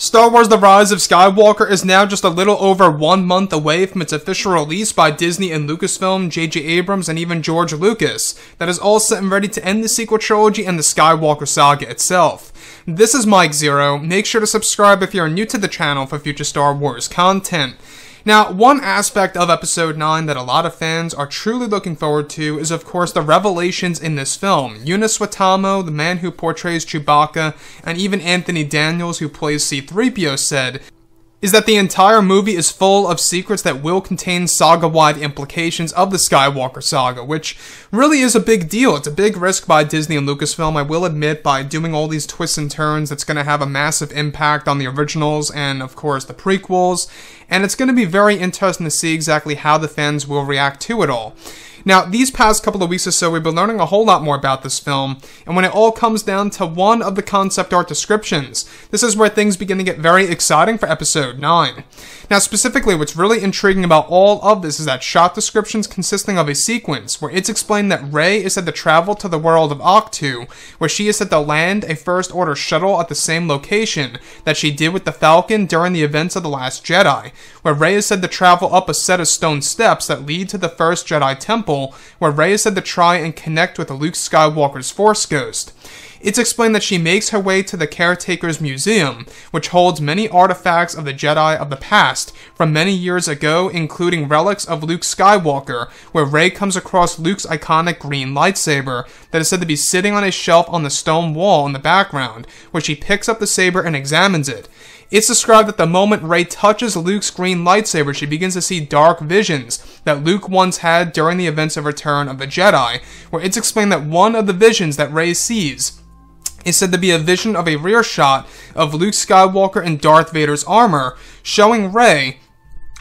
Star Wars The Rise of Skywalker is now just a little over one month away from its official release by Disney and Lucasfilm, J.J. Abrams, and even George Lucas. That is all set and ready to end the sequel trilogy and the Skywalker saga itself. This is Mike Zero. Make sure to subscribe if you are new to the channel for future Star Wars content. Now, one aspect of episode 9 that a lot of fans are truly looking forward to is, of course, the revelations in this film. Yunus Watamo, the man who portrays Chewbacca, and even Anthony Daniels, who plays C3PO, said, is that the entire movie is full of secrets that will contain saga-wide implications of the Skywalker saga, which really is a big deal. It's a big risk by Disney and Lucasfilm, I will admit, by doing all these twists and turns, it's going to have a massive impact on the originals and, of course, the prequels, and it's going to be very interesting to see exactly how the fans will react to it all. Now, these past couple of weeks or so, we've been learning a whole lot more about this film, and when it all comes down to one of the concept art descriptions, this is where things begin to get very exciting for episode 9. Now, specifically, what's really intriguing about all of this is that shot descriptions consisting of a sequence where it's explained that Rey is said to travel to the world of Octu, where she is said to land a First Order shuttle at the same location that she did with the Falcon during the events of The Last Jedi, where Rey is said to travel up a set of stone steps that lead to the First Jedi Temple where Rey is said to try and connect with Luke Skywalker's Force Ghost. It's explained that she makes her way to the Caretaker's Museum, which holds many artifacts of the Jedi of the past from many years ago, including relics of Luke Skywalker, where Rey comes across Luke's iconic green lightsaber that is said to be sitting on a shelf on the stone wall in the background, where she picks up the saber and examines it. It's described that the moment Rey touches Luke's green lightsaber, she begins to see dark visions that Luke once had during the events of Return of the Jedi, where it's explained that one of the visions that Rey sees is said to be a vision of a rear shot of Luke Skywalker in Darth Vader's armor, showing Rey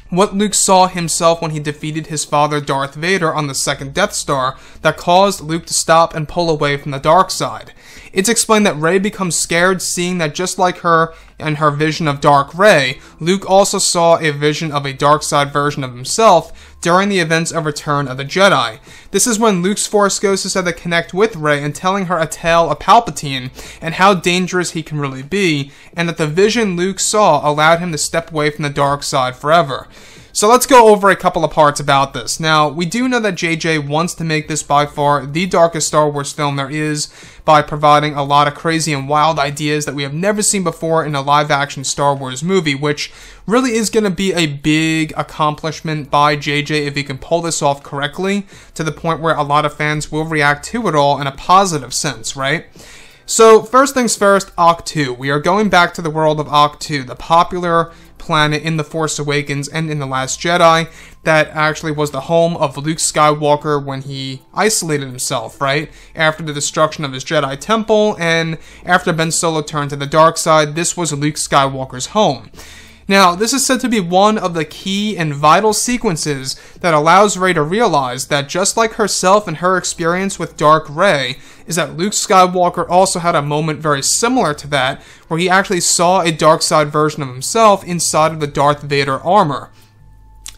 what Luke saw himself when he defeated his father Darth Vader on the second Death Star that caused Luke to stop and pull away from the dark side. It's explained that Rey becomes scared seeing that just like her and her vision of Dark Rey, Luke also saw a vision of a dark side version of himself during the events of Return of the Jedi. This is when Luke's Force goes to to connect with Rey and telling her a tale of Palpatine and how dangerous he can really be, and that the vision Luke saw allowed him to step away from the dark side forever. So let's go over a couple of parts about this. Now, we do know that JJ wants to make this by far the darkest Star Wars film there is by providing a lot of crazy and wild ideas that we have never seen before in a live action Star Wars movie, which really is going to be a big accomplishment by JJ if he can pull this off correctly to the point where a lot of fans will react to it all in a positive sense, right? So, first things first, Octu. We are going back to the world of Octu, the popular planet in The Force Awakens and in The Last Jedi that actually was the home of Luke Skywalker when he isolated himself, right? After the destruction of his Jedi Temple and after Ben Solo turned to the dark side, this was Luke Skywalker's home. Now, this is said to be one of the key and vital sequences that allows Rey to realize that just like herself and her experience with Dark Rey, is that Luke Skywalker also had a moment very similar to that, where he actually saw a dark side version of himself inside of the Darth Vader armor.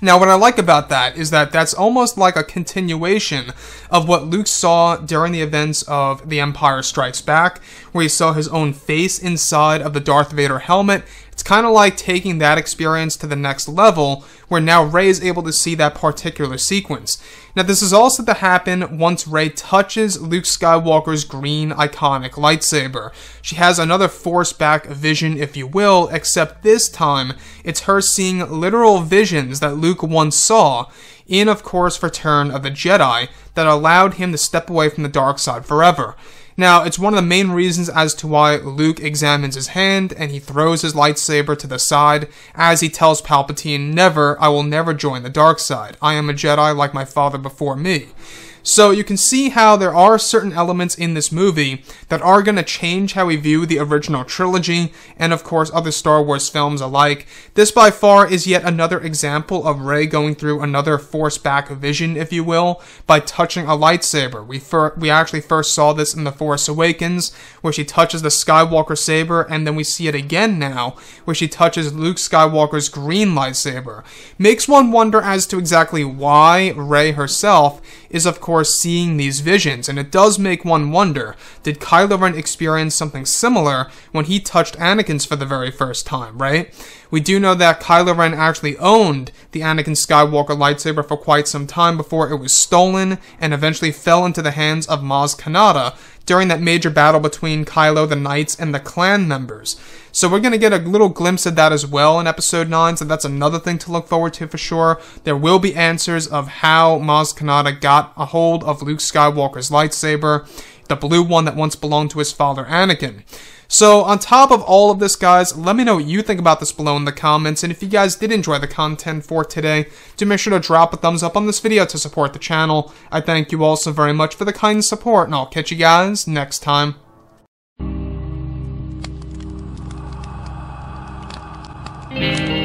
Now, what I like about that is that that's almost like a continuation of what Luke saw during the events of The Empire Strikes Back, where he saw his own face inside of the Darth Vader helmet kind of like taking that experience to the next level where now Ray is able to see that particular sequence. Now, this is also to happen once Rey touches Luke Skywalker's green iconic lightsaber. She has another force back vision, if you will, except this time it's her seeing literal visions that Luke once saw in, of course, Return of the Jedi that allowed him to step away from the dark side forever. Now, it's one of the main reasons as to why Luke examines his hand and he throws his lightsaber to the side as he tells Palpatine, Never, I will never join the dark side. I am a Jedi like my father before me. So you can see how there are certain elements in this movie that are going to change how we view the original trilogy and of course other Star Wars films alike. This by far is yet another example of Rey going through another force back vision, if you will, by touching a lightsaber. We we actually first saw this in The Force Awakens, where she touches the Skywalker saber, and then we see it again now, where she touches Luke Skywalker's green lightsaber. Makes one wonder as to exactly why Rey herself is of course course, seeing these visions, and it does make one wonder did Kylo Ren experience something similar when he touched Anakin's for the very first time, right? We do know that Kylo Ren actually owned the Anakin Skywalker lightsaber for quite some time before it was stolen and eventually fell into the hands of Maz Kanata, during that major battle between Kylo, the Knights, and the clan members. So we're going to get a little glimpse of that as well in episode 9, so that's another thing to look forward to for sure. There will be answers of how Maz Kanata got a hold of Luke Skywalker's lightsaber the blue one that once belonged to his father Anakin. So, on top of all of this, guys, let me know what you think about this below in the comments, and if you guys did enjoy the content for today, do make sure to drop a thumbs up on this video to support the channel. I thank you all so very much for the kind support, and I'll catch you guys next time. Mm -hmm.